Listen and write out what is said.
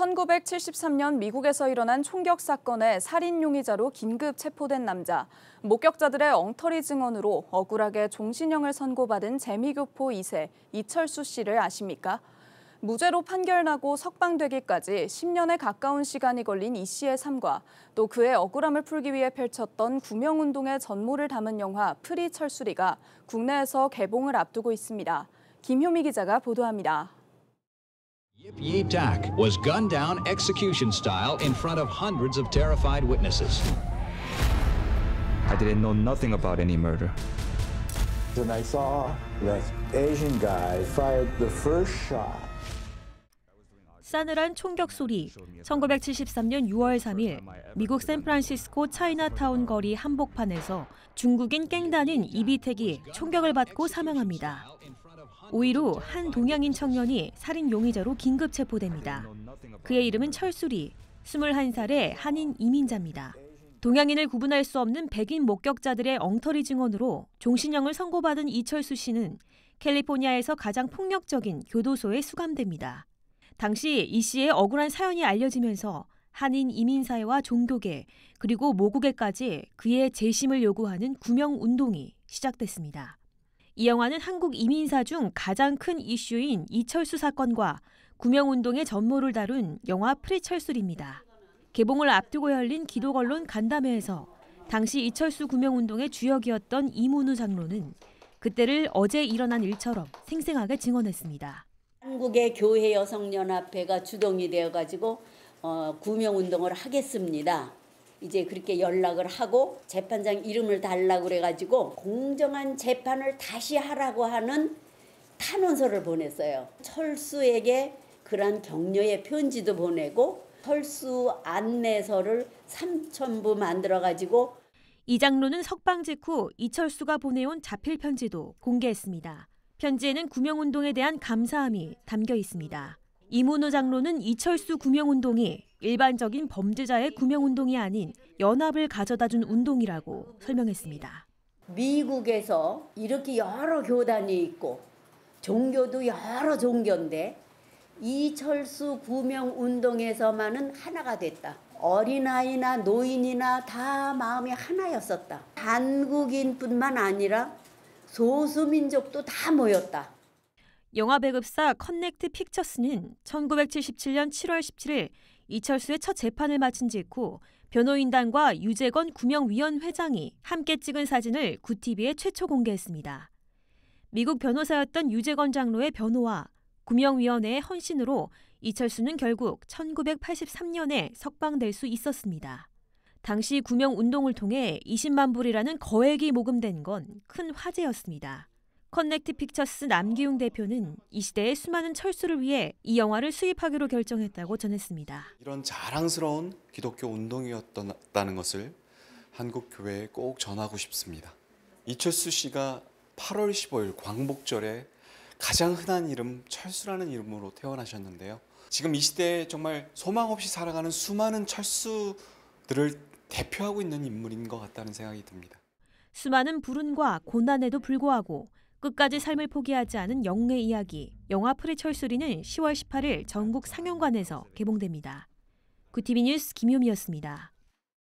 1973년 미국에서 일어난 총격 사건의 살인 용의자로 긴급 체포된 남자. 목격자들의 엉터리 증언으로 억울하게 종신형을 선고받은 재미교포 2세 이철수 씨를 아십니까? 무죄로 판결나고 석방되기까지 10년에 가까운 시간이 걸린 이 씨의 삶과 또 그의 억울함을 풀기 위해 펼쳤던 구명운동의 전모를 담은 영화 프리 철수리가 국내에서 개봉을 앞두고 있습니다. 김효미 기자가 보도합니다. Yi Tak was gunned down execution style in front of hundreds of terrified witnesses. I didn't know nothing about any murder. And I saw that Asian guy fired the first shot. 싸늘한 총격 소리. 1973년 6월 3일 미국 샌프란시스코 차이나타운 거리 한복판에서 중국인 깽단인 이비택이 총격을 받고 사망합니다. 오이로 한 동양인 청년이 살인 용의자로 긴급 체포됩니다. 그의 이름은 철수리, 21살의 한인 이민자입니다. 동양인을 구분할 수 없는 백인 목격자들의 엉터리 증언으로 종신형을 선고받은 이철수 씨는 캘리포니아에서 가장 폭력적인 교도소에 수감됩니다. 당시 이 씨의 억울한 사연이 알려지면서 한인 이민사회와 종교계 그리고 모국에까지 그의 재심을 요구하는 구명 운동이 시작됐습니다. 이 영화는 한국 이민사 중 가장 큰 이슈인 이철수 사건과 구명운동의 전모를 다룬 영화 프리철술입니다. 개봉을 앞두고 열린 기독언론 간담회에서 당시 이철수 구명운동의 주역이었던 이문우 장로는 그때를 어제 일어난 일처럼 생생하게 증언했습니다. 한국의 교회 여성연합회가 주동이 되어가지고 어, 구명운동을 하겠습니다. 이제 그렇게 연락을 하고 재판장 이름을 달라고 그래가지고 공정한 재판을 다시 하라고 하는 탄원서를 보냈어요. 철수에게 그러 격려의 편지도 보내고 철수 안내서를 3천부 만들어가지고 이 장로는 석방 직후 이철수가 보내온 자필 편지도 공개했습니다. 편지에는 구명운동에 대한 감사함이 담겨 있습니다. 이문호 장로는 이철수 구명운동이 일반적인 범죄자의 구명운동이 아닌 연합을 가져다 준 운동이라고 설명했습니다. 미국에서 이렇게 여러 교단이 있고 종교도 여러 종교인데 이철수 구명운동에서만은 하나가 됐다. 어린아이나 노인이나 다 마음이 하나였었다. 한국인뿐만 아니라 소수민족도 다 모였다. 영화 배급사 커넥트 픽처스는 1977년 7월 17일 이철수의 첫 재판을 마친 직후 변호인단과 유재건 구명위원 회장이 함께 찍은 사진을 구티비에 최초 공개했습니다. 미국 변호사였던 유재건 장로의 변호와 구명위원회의 헌신으로 이철수는 결국 1983년에 석방될 수 있었습니다. 당시 구명 운동을 통해 20만 불이라는 거액이 모금된 건 큰 화제였습니다. 커넥티 픽처스 남기웅 대표는 이 시대의 수많은 철수를 위해 이 영화를 수입하기로 결정했다고 전했습니다. 이런 자랑스러운 기독교 운동이었다는 것을 한국 교회에 꼭 전하고 싶습니다. 이철수 씨가 8월 15일 광복절에 가장 흔한 이름 철수라는 이름으로 태어나셨는데요. 지금 이 시대에 정말 소망 없이 살아가는 수많은 철수들을 대표하고 있는 인물인 것 같다는 생각이 듭니다. 수많은 불운과 고난에도 불구하고 끝까지 삶을 포기하지 않은 영웅의 이야기 영화 프레철수리는 10월 18일 전국 상영관에서 개봉됩니다. 구티비 뉴스 김효미였습니다.